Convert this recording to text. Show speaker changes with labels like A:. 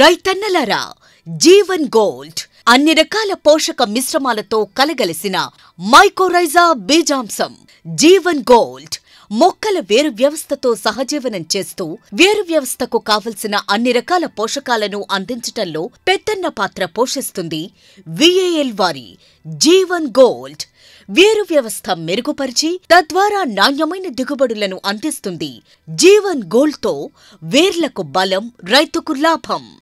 A: రైతన్నలరా Jeevan gold అన్ని రకాల పోషక మిశ్రమాలతో కలగలిసిన మైకోరైజా బీజాంశం జీవన్ గోల్డ్ మొక్కల వేరు వ్యవస్థతో సహజీవనం చేస్తూ వేరు వ్యవస్థకు కావలసిన అన్ని రకాల పోషకాలను అందించటంలో పెద్దన్న పాత్ర పోషిస్తుంది విఏఎల్ వారి జీవన్ గోల్డ్ వేరు వ్యవస్థ మెరుగుపరిచి తద్వారా నాణ్యమైన దిగుబడులను అందిస్తుంది జీవన్ గోల్డ్తో వేర్లకు బలం రైతుకు లాభం